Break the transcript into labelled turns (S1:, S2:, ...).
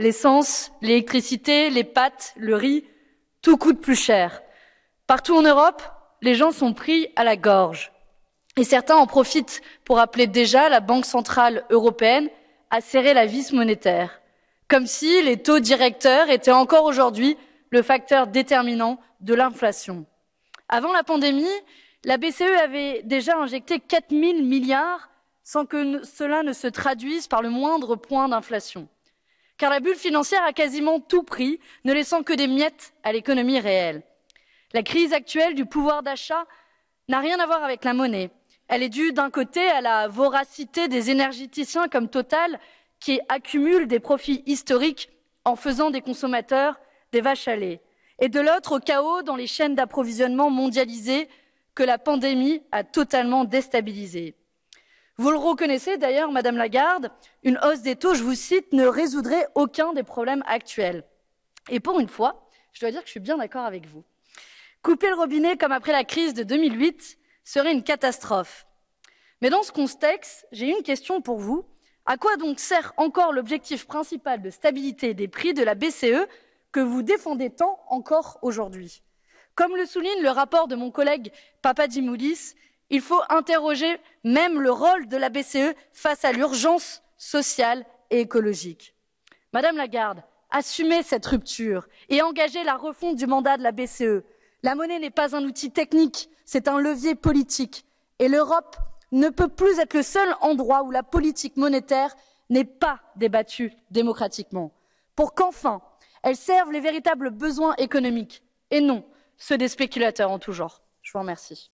S1: L'essence, l'électricité, les pâtes, le riz, tout coûte plus cher. Partout en Europe, les gens sont pris à la gorge. Et certains en profitent pour appeler déjà la Banque centrale européenne à serrer la vis monétaire, comme si les taux directeurs étaient encore aujourd'hui le facteur déterminant de l'inflation. Avant la pandémie, la BCE avait déjà injecté 4 milliards sans que cela ne se traduise par le moindre point d'inflation car la bulle financière a quasiment tout pris, ne laissant que des miettes à l'économie réelle. La crise actuelle du pouvoir d'achat n'a rien à voir avec la monnaie. Elle est due d'un côté à la voracité des énergéticiens comme Total, qui accumulent des profits historiques en faisant des consommateurs des vaches à lait, et de l'autre au chaos dans les chaînes d'approvisionnement mondialisées que la pandémie a totalement déstabilisées. Vous le reconnaissez d'ailleurs, Madame Lagarde, une hausse des taux, je vous cite, ne résoudrait aucun des problèmes actuels. Et pour une fois, je dois dire que je suis bien d'accord avec vous. Couper le robinet comme après la crise de 2008 serait une catastrophe. Mais dans ce contexte, j'ai une question pour vous. À quoi donc sert encore l'objectif principal de stabilité des prix de la BCE que vous défendez tant encore aujourd'hui Comme le souligne le rapport de mon collègue Papadimoulis, il faut interroger même le rôle de la BCE face à l'urgence sociale et écologique. Madame Lagarde, assumez cette rupture et engagez la refonte du mandat de la BCE. La monnaie n'est pas un outil technique, c'est un levier politique. Et l'Europe ne peut plus être le seul endroit où la politique monétaire n'est pas débattue démocratiquement, pour qu'enfin elle serve les véritables besoins économiques et non ceux des spéculateurs en tout genre. Je vous remercie.